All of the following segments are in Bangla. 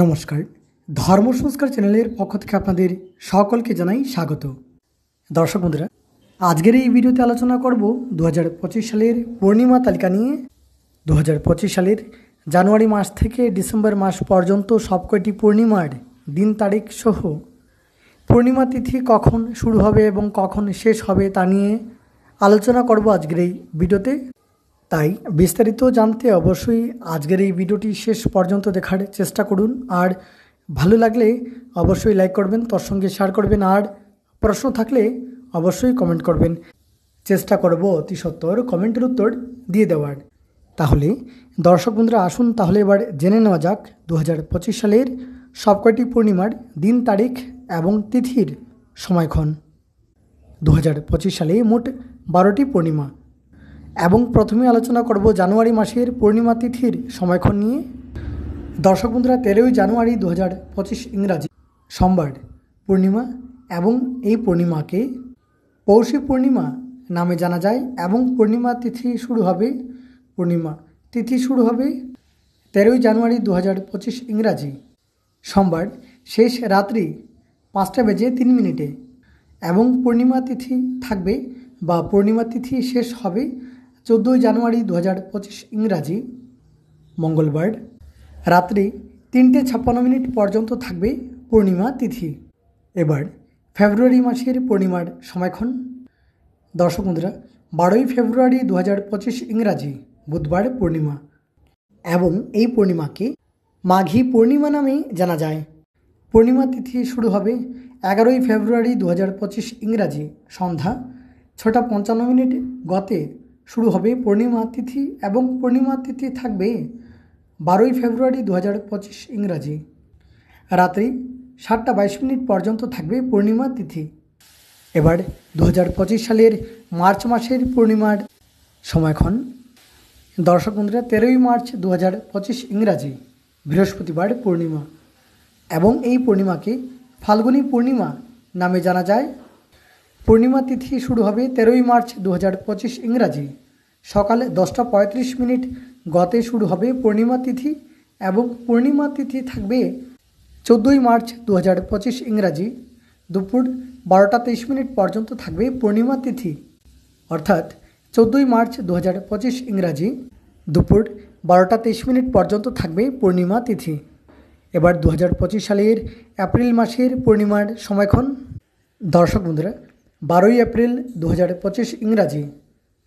নমস্কার ধর্ম সংস্কার চ্যানেলের পক্ষ থেকে আপনাদের সকলকে জানাই স্বাগত দর্শক বন্ধুরা আজকের এই ভিডিওতে আলোচনা করব দু সালের পূর্ণিমা তালিকা নিয়ে দু সালের জানুয়ারি মাস থেকে ডিসেম্বর মাস পর্যন্ত সবকটি পূর্ণিমার দিন তারিখ সহ পূর্ণিমা তিথি কখন শুরু হবে এবং কখন শেষ হবে তা নিয়ে আলোচনা করব আজকের এই ভিডিওতে তাই বিস্তারিত জানতে অবশ্যই আজকের এই ভিডিওটি শেষ পর্যন্ত দেখার চেষ্টা করুন আর ভালো লাগলে অবশ্যই লাইক করবেন তার সঙ্গে শেয়ার করবেন আর প্রশ্ন থাকলে অবশ্যই কমেন্ট করবেন চেষ্টা করব অতি সত্বর কমেন্টের উত্তর দিয়ে দেওয়ার তাহলে দর্শক বন্ধুরা আসুন তাহলে এবার জেনে নেওয়া যাক দু সালের সবকটি পূর্ণিমার দিন তারিখ এবং তিথির সময়ক্ষণ দু সালে মোট বারোটি পূর্ণিমা এবং প্রথমে আলোচনা করব জানুয়ারি মাসের পূর্ণিমা তিথির সময়ক্ষণ নিয়ে দর্শক বন্ধুরা তেরোই জানুয়ারি দু হাজার পঁচিশ ইংরাজি সোমবার পূর্ণিমা এবং এই পূর্ণিমাকে পৌষী পূর্ণিমা নামে জানা যায় এবং পূর্ণিমা তিথি শুরু হবে পূর্ণিমা তিথি শুরু হবে তেরোই জানুয়ারি দু হাজার পঁচিশ ইংরাজি সোমবার শেষ রাত্রি পাঁচটা বেজে তিন মিনিটে এবং পূর্ণিমা তিথি থাকবে বা পূর্ণিমা তিথি শেষ হবে চোদ্দোই জানুয়ারি দু হাজার পঁচিশ ইংরাজি মঙ্গলবার রাত্রি তিনটে ছাপ্পান্ন মিনিট পর্যন্ত থাকবে পূর্ণিমা তিথি এবার ফেব্রুয়ারি মাসের পূর্ণিমার সময়ক্ষণ দর্শক বন্ধুরা বারোই ফেব্রুয়ারি দু হাজার পঁচিশ ইংরাজি বুধবার পূর্ণিমা এবং এই পূর্ণিমাকে মাঘী পূর্ণিমা নামে জানা যায় পূর্ণিমা তিথি শুরু হবে এগারোই ফেব্রুয়ারি দু হাজার পঁচিশ ইংরাজি সন্ধ্যা ছটা পঞ্চান্ন মিনিট গতে শুরু হবে পূর্ণিমা তিথি এবং পূর্ণিমা তিথি থাকবে বারোই ফেব্রুয়ারি দু হাজার পঁচিশ ইংরাজি রাত্রি সাতটা বাইশ মিনিট পর্যন্ত থাকবে পূর্ণিমা তিথি এবার দু সালের মার্চ মাসের পূর্ণিমার সময়ক্ষণ দর্শক বন্ধুরা তেরোই মার্চ দু হাজার পঁচিশ ইংরাজি বৃহস্পতিবার পূর্ণিমা এবং এই পূর্ণিমাকে ফাল্গুনী পূর্ণিমা নামে জানা যায় পূর্ণিমা তিথি শুরু হবে তেরোই মার্চ দু ইংরাজি সকালে দশটা পঁয়ত্রিশ মিনিট গতে শুরু হবে পূর্ণিমা তিথি এবং পূর্ণিমা তিথি থাকবে চোদ্দোই মার্চ দু ইংরাজি দুপুর বারোটা তেইশ মিনিট পর্যন্ত থাকবে পূর্ণিমা তিথি অর্থাৎ চোদ্দোই মার্চ দু ইংরাজি দুপুর বারোটা তেইশ মিনিট পর্যন্ত থাকবে পূর্ণিমা তিথি এবার দু সালের এপ্রিল মাসের পূর্ণিমার সময়ক্ষণ দর্শক বন্ধুরা বারোই এপ্রিল দু হাজার পঁচিশ ইংরাজি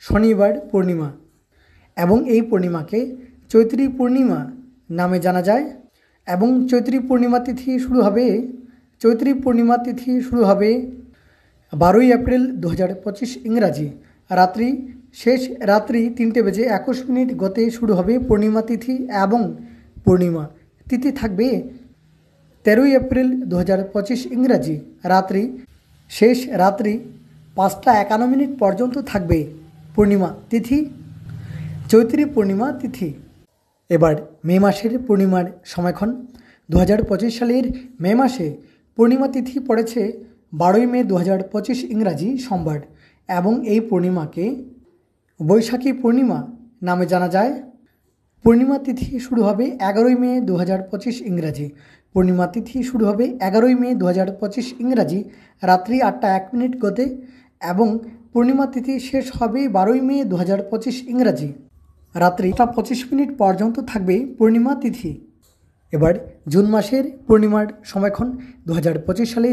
শনিবার পূর্ণিমা এবং এই পূর্ণিমাকে চৈত্রী পূর্ণিমা নামে জানা যায় এবং চৈত্রী পূর্ণিমা তিথি শুরু হবে চৈত্রী পূর্ণিমা তিথি শুরু হবে বারোই এপ্রিল দু হাজার পঁচিশ ইংরাজি রাত্রি শেষ রাত্রি তিনটে বেজে একুশ মিনিট গতে শুরু হবে পূর্ণিমা তিথি এবং পূর্ণিমা তিথি থাকবে তেরোই এপ্রিল দু হাজার পঁচিশ ইংরাজি রাত্রি শেষ রাত্রি পাঁচটা একান্ন মিনিট পর্যন্ত থাকবে পূর্ণিমা তিথি চৈত্রী পূর্ণিমা তিথি এবার মে মাসের পূর্ণিমার সময়ক্ষণ দু হাজার পঁচিশ সালের মে মাসে পূর্ণিমা তিথি পড়েছে বারোই মে দু হাজার পঁচিশ ইংরাজি সোমবার এবং এই পূর্ণিমাকে বৈশাখী পূর্ণিমা নামে জানা যায় পূর্ণিমা তিথি শুরু হবে এগারোই মে দু ইংরাজি পূর্ণিমা তিথি শুরু হবে এগারোই মে দু হাজার পঁচিশ ইংরাজি রাত্রি আটটা এক মিনিট গতে এবং পূর্ণিমা তিথি শেষ হবে বারোই মে দু হাজার পঁচিশ ইংরাজি রাত্রি আটটা পঁচিশ মিনিট পর্যন্ত থাকবে পূর্ণিমা তিথি এবার জুন মাসের পূর্ণিমার সময়ক্ষণ দু হাজার পঁচিশ সালে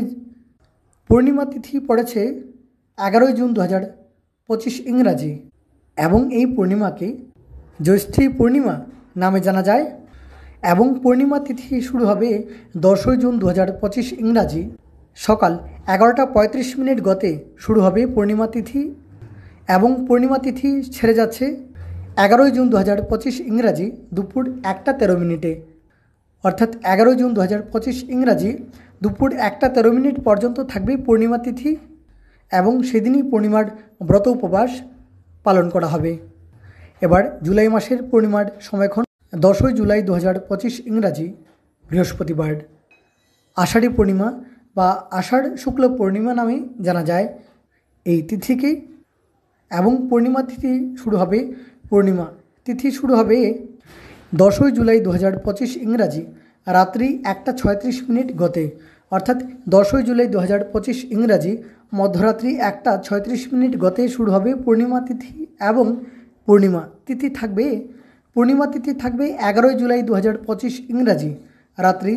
পূর্ণিমা তিথি পড়েছে এগারোই জুন দু হাজার পঁচিশ ইংরাজি এবং এই পূর্ণিমাকে জ্যৈষ্ঠী পূর্ণিমা নামে জানা যায় এবং পূর্ণিমা তিথি শুরু হবে দশই জুন দু হাজার পঁচিশ ইংরাজি সকাল এগারোটা পঁয়ত্রিশ মিনিট গতে শুরু হবে পূর্ণিমা তিথি এবং পূর্ণিমা তিথি ছেড়ে যাচ্ছে এগারোই জুন দু হাজার পঁচিশ ইংরাজি দুপুর একটা তেরো মিনিটে অর্থাৎ এগারোই জুন দু হাজার পঁচিশ ইংরাজি দুপুর একটা তেরো মিনিট পর্যন্ত থাকবে পূর্ণিমা তিথি এবং সেদিনই পূর্ণিমার ব্রত উপবাস পালন করা হবে এবার জুলাই মাসের পূর্ণিমার সময়ক্ষণ দশই জুলাই দু হাজার পঁচিশ ইংরাজি বৃহস্পতিবার আষাঢ়ী পূর্ণিমা বা আষাঢ় শুক্ল পূর্ণিমা নামে জানা যায় এই তিথিকে এবং পূর্ণিমা তিথি শুরু হবে পূর্ণিমা তিথি শুরু হবে দশই জুলাই দু হাজার পঁচিশ ইংরাজি রাত্রি একটা ছয়ত্রিশ মিনিট গতে অর্থাৎ দশই জুলাই দু হাজার পঁচিশ ইংরাজি মধ্যরাত্রি একটা ছয়ত্রিশ মিনিট গতে শুরু হবে পূর্ণিমা তিথি এবং পূর্ণিমা তিথি থাকবে পূর্ণিমা তিথি থাকবে এগারোই জুলাই দু হাজার পঁচিশ ইংরাজি রাত্রি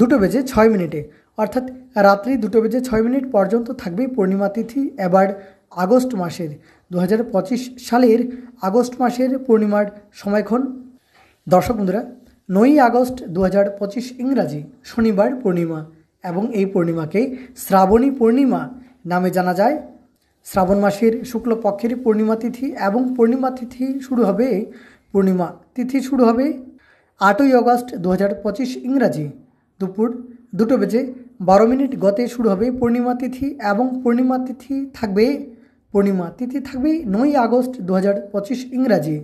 দুটো বেজে ছয় মিনিটে অর্থাৎ রাত্রি দুটো বেজে ছয় মিনিট পর্যন্ত থাকবে পূর্ণিমা তিথি এবার আগস্ট মাসের দু হাজার পঁচিশ সালের আগস্ট মাসের পূর্ণিমার সময়ক্ষণ দর্শক বন্ধুরা নয়ই আগস্ট দু হাজার পঁচিশ ইংরাজি শনিবার পূর্ণিমা এবং এই পূর্ণিমাকে শ্রাবণী পূর্ণিমা নামে জানা যায় শ্রাবণ মাসের শুক্লপক্ষের পূর্ণিমা তিথি এবং পূর্ণিমা তিথি শুরু হবে পূর্ণিমা তিথি শুরু হবে আটই অগস্ট দু হাজার পঁচিশ ইংরাজি দুপুর দুটো বেজে বারো মিনিট গতে শুরু হবে পূর্ণিমা তিথি এবং পূর্ণিমা তিথি থাকবে পূর্ণিমা তিথি থাকবে নয় আগস্ট দু হাজার পঁচিশ ইংরাজি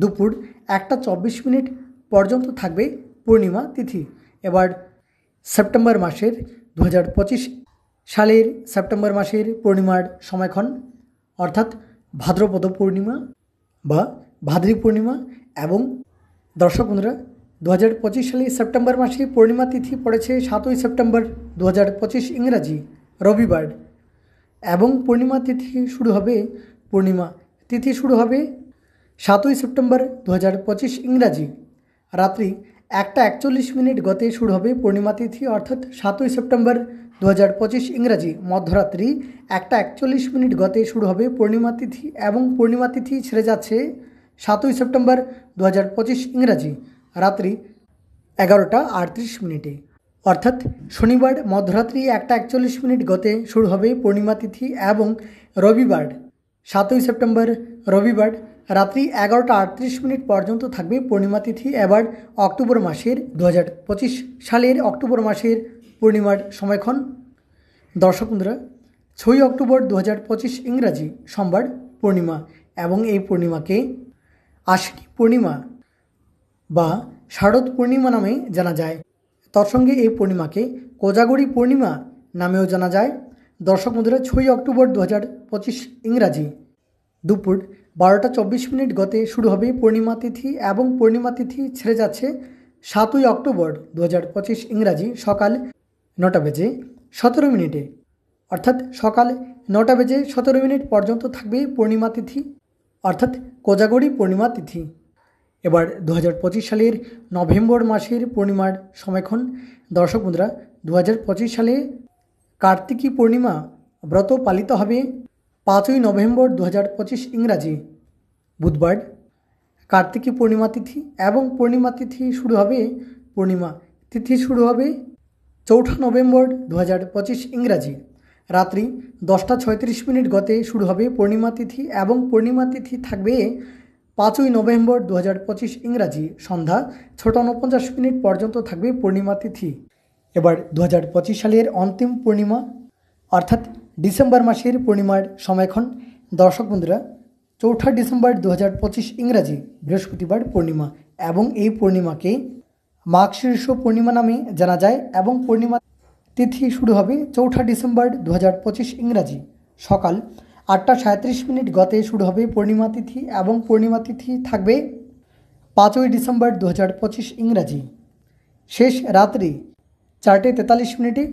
দুপুর একটা চব্বিশ মিনিট পর্যন্ত থাকবে পূর্ণিমা তিথি এবার সেপ্টেম্বর মাসের দু হাজার পঁচিশ সালের সেপ্টেম্বর মাসের পূর্ণিমার সময়ক্ষণ অর্থাৎ ভাদ্রপদ পূর্ণিমা বা ভাদ্রী পূর্ণিমা এবং দর্শক বন্ধুরা দু হাজার পঁচিশ সালে সেপ্টেম্বর মাসে পূর্ণিমা তিথি পড়েছে সাতই সেপ্টেম্বর দু হাজার পঁচিশ ইংরাজি রবিবার এবং পূর্ণিমা তিথি শুরু হবে পূর্ণিমা তিথি শুরু হবে সাতই সেপ্টেম্বর দু হাজার পঁচিশ ইংরাজি রাত্রি একটা একচল্লিশ মিনিট গতে শুরু হবে পূর্ণিমা তিথি অর্থাৎ সাতই সেপ্টেম্বর দু হাজার পঁচিশ ইংরাজি মধ্যরাত্রি একটা একচল্লিশ মিনিট গতে শুরু হবে পূর্ণিমা তিথি এবং পূর্ণিমা তিথি ছেড়ে যাচ্ছে সাতই সেপ্টেম্বর দু হাজার পঁচিশ ইংরাজি রাত্রি এগারোটা আটত্রিশ মিনিটে অর্থাৎ শনিবার মধ্যরাত্রি একটা একচল্লিশ মিনিট গতে শুরু হবে পূর্ণিমা তিথি এবং রবিবার সাতই সেপ্টেম্বর রবিবার রাত্রি এগারোটা আটত্রিশ মিনিট পর্যন্ত থাকবে পূর্ণিমা তিথি এবার অক্টোবর মাসের দু হাজার পঁচিশ সালের অক্টোবর মাসের পূর্ণিমার সময়ক্ষণ দর্শক বন্ধুরা অক্টোবর দু ইংরাজি সোমবার পূর্ণিমা এবং এই পূর্ণিমাকে আশিকী পূর্ণিমা বা শারদ পূর্ণিমা নামে জানা যায় তৎসঙ্গে এই পূর্ণিমাকে কোজাগরি পূর্ণিমা নামেও জানা যায় দর্শক মধ্যে ছয়ই অক্টোবর দু হাজার পঁচিশ ইংরাজি দুপুর বারোটা চব্বিশ মিনিট গতে শুরু হবে পূর্ণিমা তিথি এবং পূর্ণিমা তিথি ছেড়ে যাচ্ছে সাতই অক্টোবর দু হাজার পঁচিশ ইংরাজি সকাল নটা বেজে সতেরো মিনিটে অর্থাৎ সকাল নটা বেজে সতেরো মিনিট পর্যন্ত থাকবে পূর্ণিমা তিথি অর্থাৎ কোজাগরি পূর্ণিমা তিথি এবার দু পঁচিশ সালের নভেম্বর মাসের পূর্ণিমার সময়ক্ষণ দর্শক বন্ধুরা দু পঁচিশ সালে কার্তিকী পূর্ণিমা ব্রত পালিত হবে পাঁচই নভেম্বর দু পঁচিশ ইংরাজি বুধবার কার্তিকী পূর্ণিমা তিথি এবং পূর্ণিমা তিথি শুরু হবে পূর্ণিমা তিথি শুরু হবে চৌঠা নভেম্বর দু পঁচিশ ইংরাজি রাত্রি দশটা ছয়ত্রিশ মিনিট গতে শুরু হবে পূর্ণিমা তিথি এবং পূর্ণিমা তিথি থাকবে পাঁচই নভেম্বর দু ইংরাজি সন্ধ্যা ছটা উনপঞ্চাশ মিনিট পর্যন্ত থাকবে পূর্ণিমা তিথি এবার দু সালের অন্তিম পূর্ণিমা অর্থাৎ ডিসেম্বর মাসের পূর্ণিমার সময়ক্ষণ দর্শক বন্ধুরা চৌঠা ডিসেম্বর দু ইংরাজি বৃহস্পতিবার পূর্ণিমা এবং এই পূর্ণিমাকে মাঘ শীর্ষ পূর্ণিমা নামে জানা যায় এবং পূর্ণিমা তিথি শুরু হবে চৌঠা ডিসেম্বর দু হাজার পঁচিশ ইংরাজি সকাল আটটা সাঁত্রিশ মিনিট গতে শুরু হবে পূর্ণিমা তিথি এবং পূর্ণিমা তিথি থাকবে পাঁচই ডিসেম্বর দু হাজার পঁচিশ ইংরাজি শেষ রাত্রি চারটে তেতাল্লিশ মিনিটে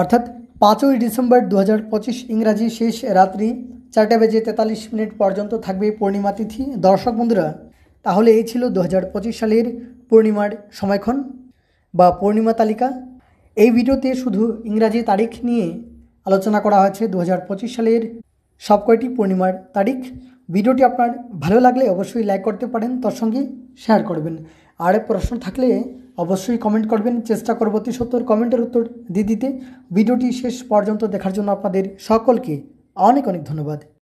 অর্থাৎ পাঁচই ডিসেম্বর দু হাজার পঁচিশ ইংরাজি শেষ রাত্রি চারটে বেজে তেতাল্লিশ মিনিট পর্যন্ত থাকবে পূর্ণিমা তিথি দর্শক বন্ধুরা তাহলে এই ছিল দু হাজার পঁচিশ সালের পূর্ণিমার সময়ক্ষণ বা পূর্ণিমা তালিকা এই ভিডিওতে শুধু ইংরাজি তারিখ নিয়ে আলোচনা করা হয়েছে দু সালের সব কয়টি পূর্ণিমার তারিখ ভিডিওটি আপনার ভালো লাগলে অবশ্যই লাইক করতে পারেন তার সঙ্গে শেয়ার করবেন আর প্রশ্ন থাকলে অবশ্যই কমেন্ট করবেন চেষ্টা করব অতি সত্তর কমেন্টের উত্তর দিয়ে দিতে ভিডিওটি শেষ পর্যন্ত দেখার জন্য আপনাদের সকলকে অনেক অনেক ধন্যবাদ